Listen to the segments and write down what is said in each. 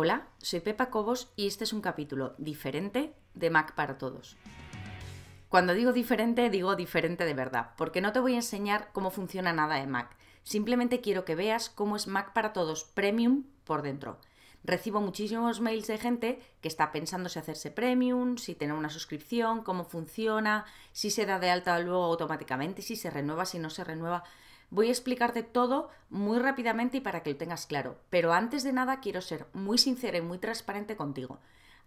Hola, soy Pepa Cobos y este es un capítulo diferente de Mac para Todos. Cuando digo diferente, digo diferente de verdad, porque no te voy a enseñar cómo funciona nada de Mac. Simplemente quiero que veas cómo es Mac para Todos Premium por dentro. Recibo muchísimos mails de gente que está pensando si hacerse premium, si tener una suscripción, cómo funciona, si se da de alta luego automáticamente, si se renueva, si no se renueva. Voy a explicarte todo muy rápidamente y para que lo tengas claro, pero antes de nada quiero ser muy sincera y muy transparente contigo.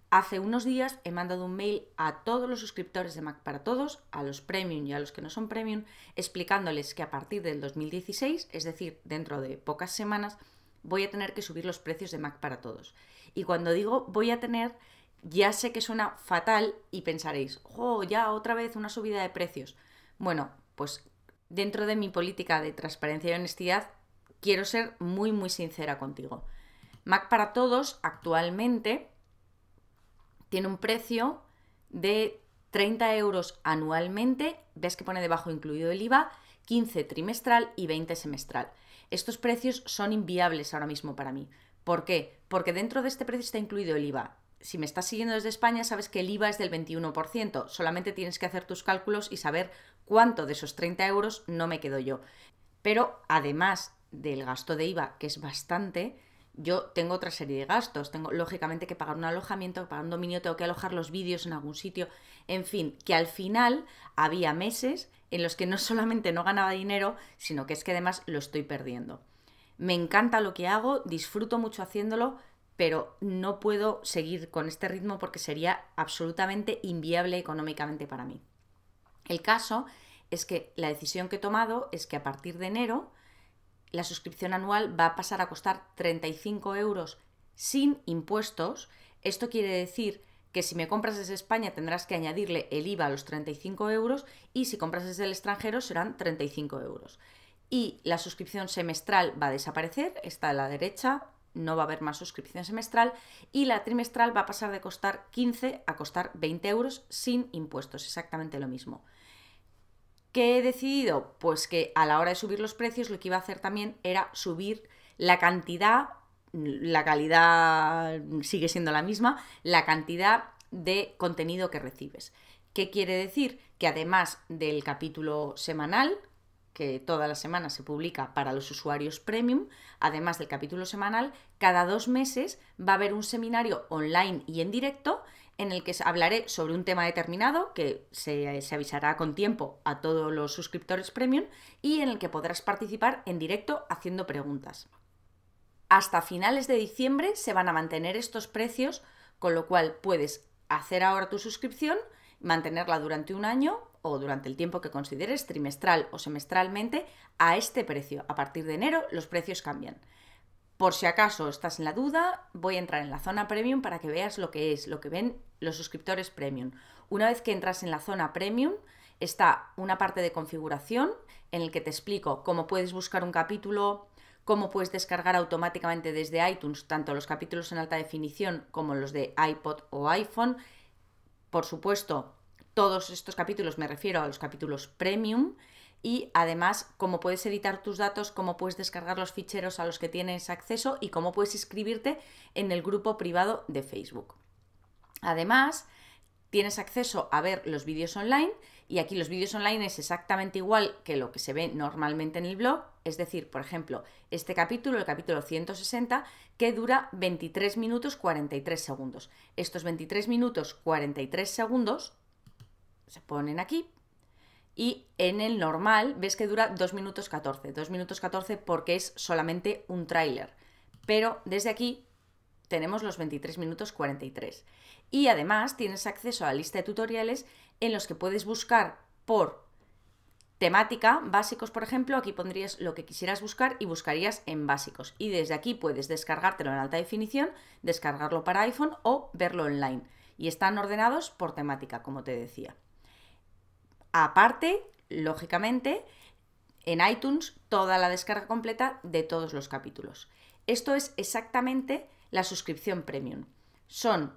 Hace unos días he mandado un mail a todos los suscriptores de Mac para Todos, a los premium y a los que no son premium, explicándoles que a partir del 2016, es decir, dentro de pocas semanas, voy a tener que subir los precios de Mac para Todos. Y cuando digo voy a tener, ya sé que suena fatal y pensaréis, ¡oh, ya otra vez una subida de precios! Bueno, pues dentro de mi política de transparencia y honestidad, quiero ser muy, muy sincera contigo. Mac para Todos actualmente tiene un precio de 30 euros anualmente, ves que pone debajo incluido el IVA, 15 trimestral y 20 semestral. Estos precios son inviables ahora mismo para mí. ¿Por qué? Porque dentro de este precio está incluido el IVA. Si me estás siguiendo desde España, sabes que el IVA es del 21%. Solamente tienes que hacer tus cálculos y saber cuánto de esos 30 euros no me quedo yo. Pero además del gasto de IVA, que es bastante, yo tengo otra serie de gastos. Tengo, lógicamente, que pagar un alojamiento, pagar un dominio, tengo que alojar los vídeos en algún sitio. En fin, que al final había meses en los que no solamente no ganaba dinero, sino que es que además lo estoy perdiendo. Me encanta lo que hago, disfruto mucho haciéndolo, pero no puedo seguir con este ritmo porque sería absolutamente inviable económicamente para mí. El caso es que la decisión que he tomado es que a partir de enero la suscripción anual va a pasar a costar 35 euros sin impuestos. Esto quiere decir que si me compras desde España tendrás que añadirle el IVA a los 35 euros y si compras desde el extranjero serán 35 euros. Y la suscripción semestral va a desaparecer, está a la derecha, no va a haber más suscripción semestral y la trimestral va a pasar de costar 15 a costar 20 euros sin impuestos, exactamente lo mismo. ¿Qué he decidido? Pues que a la hora de subir los precios lo que iba a hacer también era subir la cantidad, la calidad sigue siendo la misma, la cantidad de contenido que recibes. ¿Qué quiere decir? Que además del capítulo semanal, que toda la semana se publica para los usuarios premium, además del capítulo semanal, cada dos meses va a haber un seminario online y en directo en el que hablaré sobre un tema determinado que se, se, avisará con tiempo a todos los suscriptores premium y en el que podrás participar en directo haciendo preguntas. Hasta finales de diciembre se van a mantener estos precios, con lo cual puedes hacer ahora tu suscripción, mantenerla durante un año o durante el tiempo que consideres, trimestral o semestralmente, a este precio. A partir de enero los precios cambian. Por si acaso estás en la duda, voy a entrar en la zona premium para que veas lo que es, lo que ven los suscriptores premium. Una vez que entras en la zona premium, está una parte de configuración en el que te explico cómo puedes buscar un capítulo, cómo puedes descargar automáticamente desde iTunes tanto los capítulos en alta definición como los de iPod o iPhone. Por supuesto, todos estos capítulos, me refiero a los capítulos premium, y además cómo puedes editar tus datos, cómo puedes descargar los ficheros a los que tienes acceso y cómo puedes inscribirte en el grupo privado de Facebook. Además, tienes acceso a ver los vídeos online y aquí los vídeos online es exactamente igual que lo que se ve normalmente en el blog, es decir, por ejemplo, este capítulo, el capítulo 160, que dura 23 minutos 43 segundos. Estos 23 minutos 43 segundos se ponen aquí. Y en el normal ves que dura 2 minutos 14. 2 minutos 14 porque es solamente un tráiler. Pero desde aquí tenemos los 23 minutos 43. Y además tienes acceso a la lista de tutoriales en los que puedes buscar por temática, básicos por ejemplo, aquí pondrías lo que quisieras buscar y buscarías en básicos. Y desde aquí puedes descargártelo en alta definición, descargarlo para iPhone o verlo online. Y están ordenados por temática, como te decía. Aparte, lógicamente, en iTunes toda la descarga completa de todos los capítulos. Esto es exactamente la suscripción premium. Son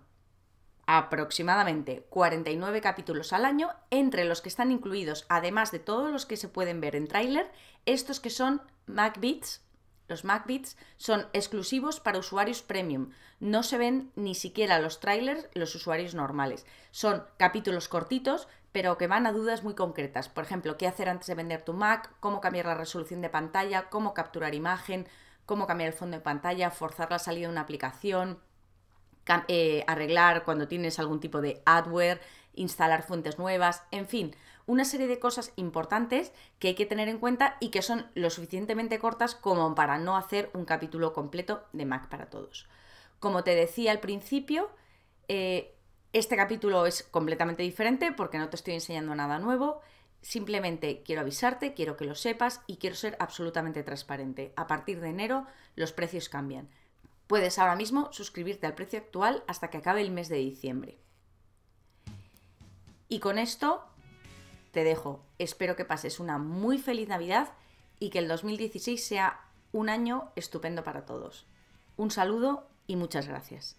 aproximadamente 49 capítulos al año, entre los que están incluidos, además de todos los que se pueden ver en tráiler, estos que son MacBeats, los Macbits son exclusivos para usuarios premium. No se ven ni siquiera los trailers los usuarios normales. Son capítulos cortitos pero que van a dudas muy concretas. Por ejemplo, qué hacer antes de vender tu Mac, cómo cambiar la resolución de pantalla, cómo capturar imagen, cómo cambiar el fondo de pantalla, forzar la salida de una aplicación, eh, arreglar cuando tienes algún tipo de adware, instalar fuentes nuevas, en fin, una serie de cosas importantes que hay que tener en cuenta y que son lo suficientemente cortas como para no hacer un capítulo completo de Mac para todos. Como te decía al principio, eh, este capítulo es completamente diferente porque no te estoy enseñando nada nuevo. Simplemente quiero avisarte, quiero que lo sepas y quiero ser absolutamente transparente. A partir de enero los precios cambian. Puedes ahora mismo suscribirte al precio actual hasta que acabe el mes de diciembre. Y con esto te dejo. Espero que pases una muy feliz Navidad y que el 2016 sea un año estupendo para todos. Un saludo y muchas gracias.